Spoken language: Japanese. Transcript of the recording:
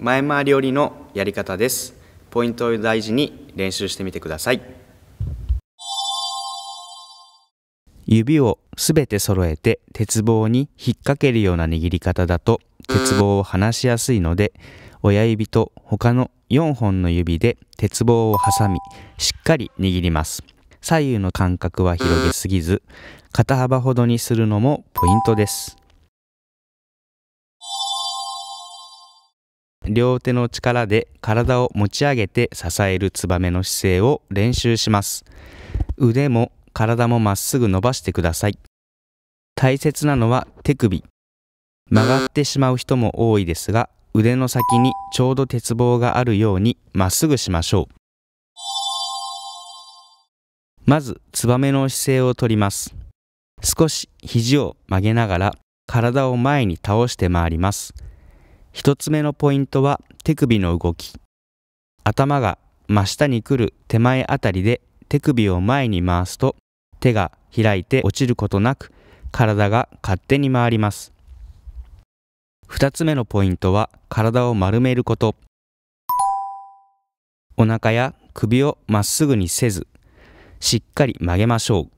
前回り折りのやり方ですポイントを大事に練習してみてください指をすべて揃えて鉄棒に引っ掛けるような握り方だと鉄棒を離しやすいので親指と他の4本の指で鉄棒を挟みしっかり握ります左右の間隔は広げすぎず肩幅ほどにするのもポイントです両手の力で体を持ち上げて支えるツバメの姿勢を練習します。腕も体もまっすぐ伸ばしてください。大切なのは手首。曲がってしまう人も多いですが、腕の先にちょうど鉄棒があるようにまっすぐしましょう。まず、ツバメの姿勢をとります。少し肘を曲げながら体を前に倒して回ります。1つ目のポイントは手首の動き。頭が真下に来る手前あたりで手首を前に回すと手が開いて落ちることなく体が勝手に回ります。2つ目のポイントは体を丸めること。お腹や首をまっすぐにせず、しっかり曲げましょう。